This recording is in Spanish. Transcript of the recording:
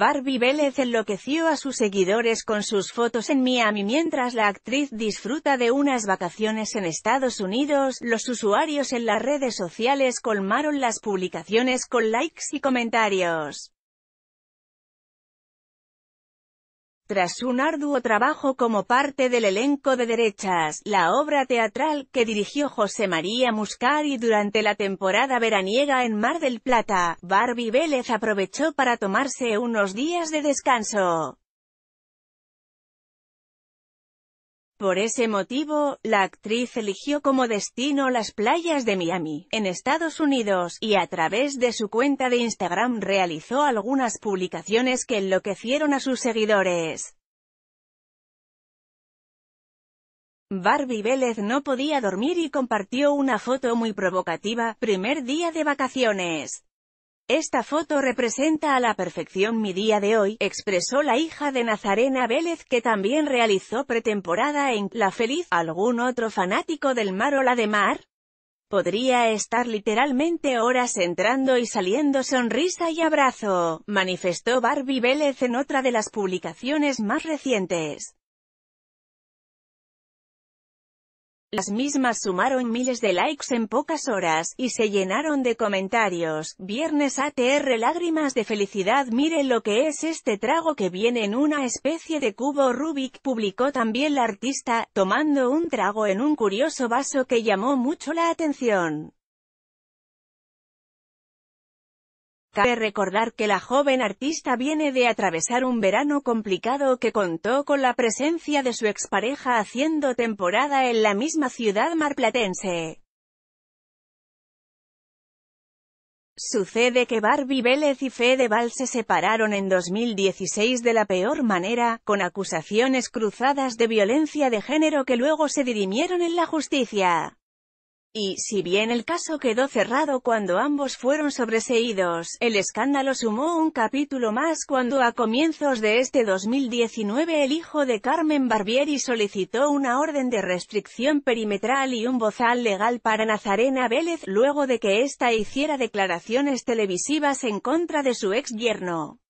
Barbie Vélez enloqueció a sus seguidores con sus fotos en Miami mientras la actriz disfruta de unas vacaciones en Estados Unidos. Los usuarios en las redes sociales colmaron las publicaciones con likes y comentarios. Tras un arduo trabajo como parte del elenco de derechas, la obra teatral, que dirigió José María Muscari durante la temporada veraniega en Mar del Plata, Barbie Vélez aprovechó para tomarse unos días de descanso. Por ese motivo, la actriz eligió como destino las playas de Miami, en Estados Unidos, y a través de su cuenta de Instagram realizó algunas publicaciones que enloquecieron a sus seguidores. Barbie Vélez no podía dormir y compartió una foto muy provocativa, primer día de vacaciones. Esta foto representa a la perfección mi día de hoy, expresó la hija de Nazarena Vélez que también realizó pretemporada en La Feliz. ¿Algún otro fanático del mar o la de mar? Podría estar literalmente horas entrando y saliendo sonrisa y abrazo, manifestó Barbie Vélez en otra de las publicaciones más recientes. Las mismas sumaron miles de likes en pocas horas, y se llenaron de comentarios. Viernes ATR Lágrimas de felicidad Miren lo que es este trago que viene en una especie de cubo Rubik, publicó también la artista, tomando un trago en un curioso vaso que llamó mucho la atención. Cabe recordar que la joven artista viene de atravesar un verano complicado que contó con la presencia de su expareja haciendo temporada en la misma ciudad marplatense. Sucede que Barbie Vélez y Fede se separaron en 2016 de la peor manera, con acusaciones cruzadas de violencia de género que luego se dirimieron en la justicia. Y, si bien el caso quedó cerrado cuando ambos fueron sobreseídos, el escándalo sumó un capítulo más cuando a comienzos de este 2019 el hijo de Carmen Barbieri solicitó una orden de restricción perimetral y un bozal legal para Nazarena Vélez, luego de que ésta hiciera declaraciones televisivas en contra de su ex yerno.